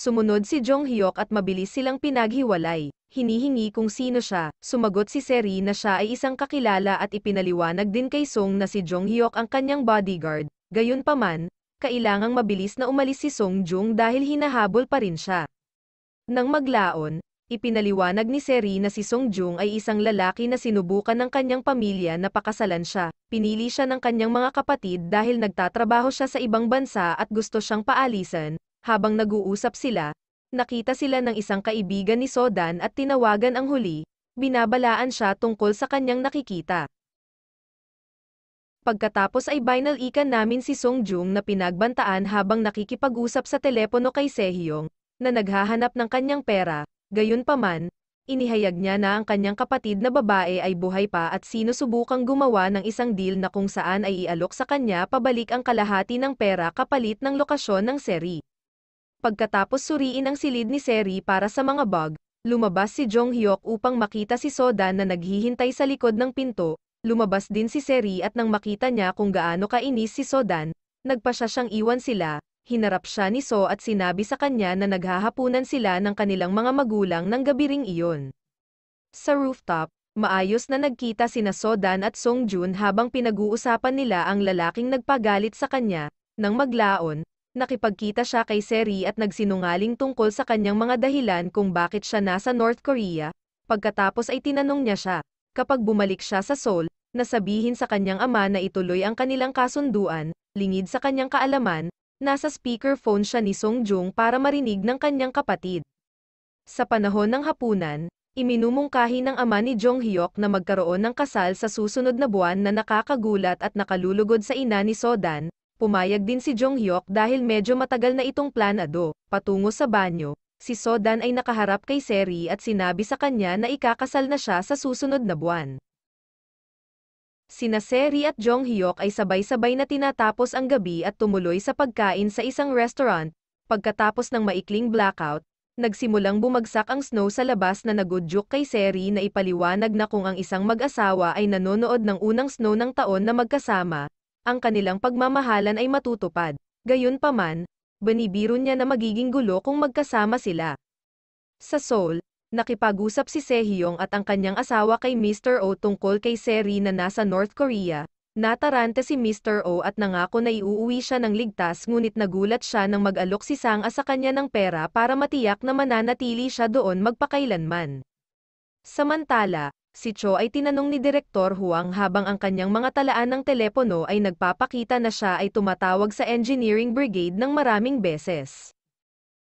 Sumunod si Jong Hyok at mabilis silang pinaghiwalay. Hinihingi kung sino siya, sumagot si Seri na siya ay isang kakilala at ipinaliwanag din kay Song na si Jong Hyok ang kanyang bodyguard. Gayunpaman, kailangang mabilis na umalis si Song Jung dahil hinahabol pa rin siya. Nang maglaon, Ipinaliwanag ni Seri na si Song Jung ay isang lalaki na sinubukan ng kanyang pamilya na pakasalan siya. Pinili siya ng kanyang mga kapatid dahil nagtatrabaho siya sa ibang bansa at gusto siyang paalisan. Habang nag-uusap sila, nakita sila ng isang kaibigan ni Sodan at tinawagan ang huli, binabalaan siya tungkol sa kanyang nakikita. Pagkatapos ay binal ikan namin si Song Jung na pinagbantaan habang nakikipag-usap sa telepono kay Sehyong, na naghahanap ng kanyang pera, gayunpaman, inihayag niya na ang kanyang kapatid na babae ay buhay pa at sinusubukang gumawa ng isang deal na kung saan ay ialok sa kanya pabalik ang kalahati ng pera kapalit ng lokasyon ng seri. Pagkatapos suriin ang silid ni Seri para sa mga bug, lumabas si Jong Hyok upang makita si Soda na naghihintay sa likod ng pinto, lumabas din si Seri at nang makita niya kung gaano kainis si Sodan, nagpasya siyang iwan sila, hinarap siya ni So at sinabi sa kanya na naghahapunan sila ng kanilang mga magulang ng gabi ring iyon. Sa rooftop, maayos na nagkita sina Sodan at Song Jun habang pinag-uusapan nila ang lalaking nagpagalit sa kanya, nang maglaon, nakipagkita siya kay Seri at nagsinungaling tungkol sa kanyang mga dahilan kung bakit siya nasa North Korea, pagkatapos ay tinanong niya siya, kapag bumalik siya sa Seoul, na sabihin sa kanyang ama na ituloy ang kanilang kasunduan, lingid sa kanyang kaalaman, nasa speakerphone siya ni Song Jung para marinig ng kanyang kapatid. Sa panahon ng hapunan, iminumungkahi ng ama ni Jong Hyok na magkaroon ng kasal sa susunod na buwan na nakakagulat at nakalulugod sa ina ni Sodan, Pumayag din si Jong Jonghyuk dahil medyo matagal na itong planado, patungo sa banyo. Si Sodan ay nakaharap kay Seri at sinabi sa kanya na ikakasal na siya sa susunod na buwan. Sina Seri at Jong Jonghyuk ay sabay-sabay na tinatapos ang gabi at tumuloy sa pagkain sa isang restaurant. Pagkatapos ng maikling blackout, nagsimulang bumagsak ang snow sa labas na nagudyok kay Seri na ipaliwanag na kung ang isang mag-asawa ay nanonood ng unang snow ng taon na magkasama, ang kanilang pagmamahalan ay matutupad. Gayunpaman, binibiro niya na magiging gulo kung magkasama sila. Sa Seoul, nakipag-usap si Sehyong at ang kanyang asawa kay Mr. O tungkol kay Seri na nasa North Korea, Nataranta si Mr. O at nangako na iuuwi siya ng ligtas ngunit nagulat siya nang mag-alok si Sanga sa kanya ng pera para matiyak na mananatili siya doon magpakailanman. Samantala, si Cho ay tinanong ni Direktor Huang habang ang kanyang mga talaan ng telepono ay nagpapakita na siya ay tumatawag sa engineering brigade ng maraming beses.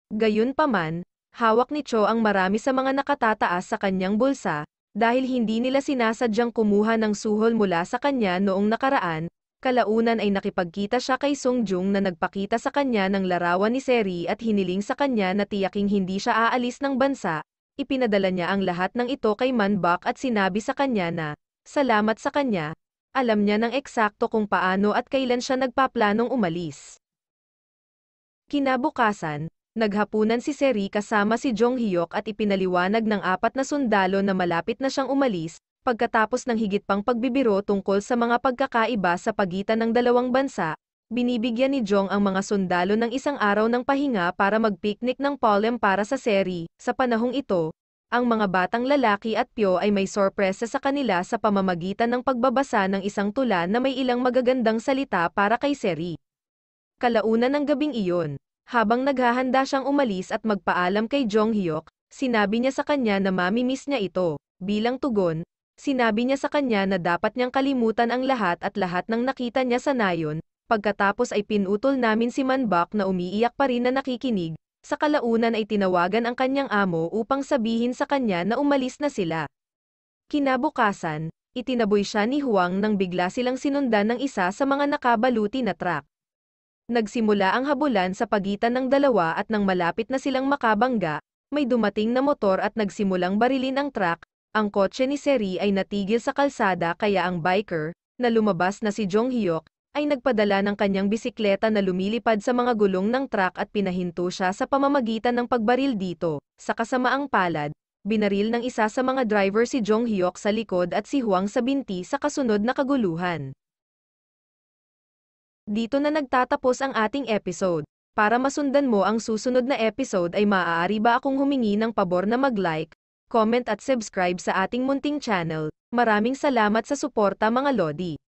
Gayunpaman, hawak ni Cho ang marami sa mga nakatataas sa kanyang bulsa, dahil hindi nila sinasadyang kumuha ng suhol mula sa kanya noong nakaraan, kalaunan ay nakipagkita siya kay Song Jung na nagpakita sa kanya ng larawan ni Seri at hiniling sa kanya na tiyaking hindi siya aalis ng bansa, ipinadala niya ang lahat ng ito kay Manbak at sinabi sa kanya na, salamat sa kanya, alam niya ng eksakto kung paano at kailan siya nagpaplanong umalis. Kinabukasan, naghapunan si Seri kasama si Jong Hyok at ipinaliwanag ng apat na sundalo na malapit na siyang umalis, pagkatapos ng higit pang pagbibiro tungkol sa mga pagkakaiba sa pagitan ng dalawang bansa, binibigyan ni Jong ang mga sundalo ng isang araw ng pahinga para magpiknik ng polem para sa seri. Sa panahong ito, ang mga batang lalaki at pyo ay may sorpresa sa kanila sa pamamagitan ng pagbabasa ng isang tula na may ilang magagandang salita para kay seri. Kalaunan ng gabing iyon, habang naghahanda siyang umalis at magpaalam kay Jong Hyuk, sinabi niya sa kanya na mamimiss niya ito. Bilang tugon, Sinabi niya sa kanya na dapat niyang kalimutan ang lahat at lahat ng nakita niya sa nayon, Pagkatapos ay pinutol namin si Manbak na umiiyak pa rin na nakikinig, sa kalaunan ay tinawagan ang kanyang amo upang sabihin sa kanya na umalis na sila. Kinabukasan, itinaboy siya ni Huang nang bigla silang sinundan ng isa sa mga nakabaluti na truck. Nagsimula ang habulan sa pagitan ng dalawa at nang malapit na silang makabangga, may dumating na motor at nagsimulang barilin ang truck, ang kotse ni Seri ay natigil sa kalsada kaya ang biker, na lumabas na si Jong Hyuk, ay nagpadala ng kanyang bisikleta na lumilipad sa mga gulong ng truck at pinahinto siya sa pamamagitan ng pagbaril dito. Sa kasamaang palad, binaril ng isa sa mga driver si Jong Hyok sa likod at si Huang sa binti sa kasunod na kaguluhan. Dito na nagtatapos ang ating episode. Para masundan mo ang susunod na episode ay maaari ba akong humingi ng pabor na mag-like, comment at subscribe sa ating munting channel. Maraming salamat sa suporta mga Lodi.